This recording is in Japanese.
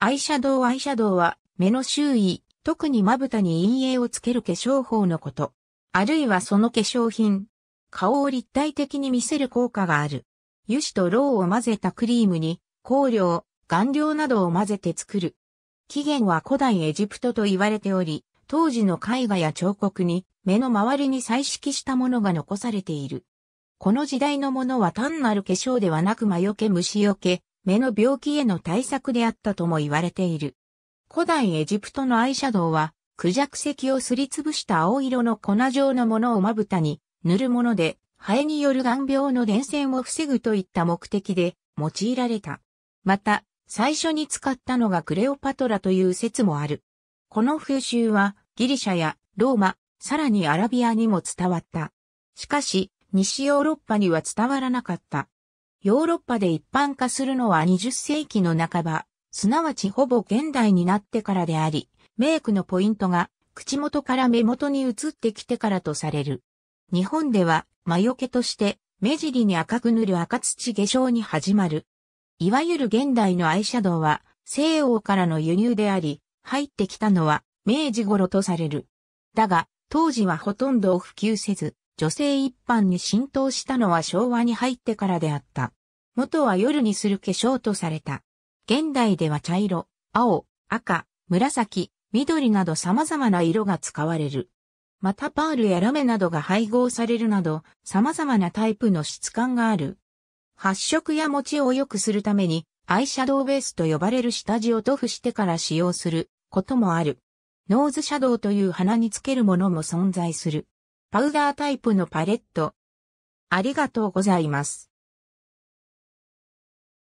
アイシャドウアイシャドウは目の周囲、特にまぶたに陰影をつける化粧法のこと。あるいはその化粧品。顔を立体的に見せる効果がある。油脂とロウを混ぜたクリームに、香料、顔料などを混ぜて作る。起源は古代エジプトと言われており、当時の絵画や彫刻に目の周りに彩色したものが残されている。この時代のものは単なる化粧ではなく魔除け虫除け、目の病気への対策であったとも言われている。古代エジプトのアイシャドウは、クジャク石をすりつぶした青色の粉状のものをまぶたに塗るもので、ハエによる眼病の伝染を防ぐといった目的で用いられた。また、最初に使ったのがクレオパトラという説もある。この風習はギリシャやローマ、さらにアラビアにも伝わった。しかし、西ヨーロッパには伝わらなかった。ヨーロッパで一般化するのは20世紀の半ば、すなわちほぼ現代になってからであり、メイクのポイントが口元から目元に移ってきてからとされる。日本では魔除けとして目尻に赤く塗る赤土化粧に始まる。いわゆる現代のアイシャドウは西欧からの輸入であり、入ってきたのは明治頃とされる。だが、当時はほとんど普及せず、女性一般に浸透したのは昭和に入ってからであった。元は夜にする化粧とされた。現代では茶色、青、赤、紫、緑など様々な色が使われる。またパールやラメなどが配合されるなど様々なタイプの質感がある。発色や持ちを良くするためにアイシャドウベースと呼ばれる下地を塗布してから使用することもある。ノーズシャドウという鼻につけるものも存在する。パウダータイプのパレット。ありがとうございます。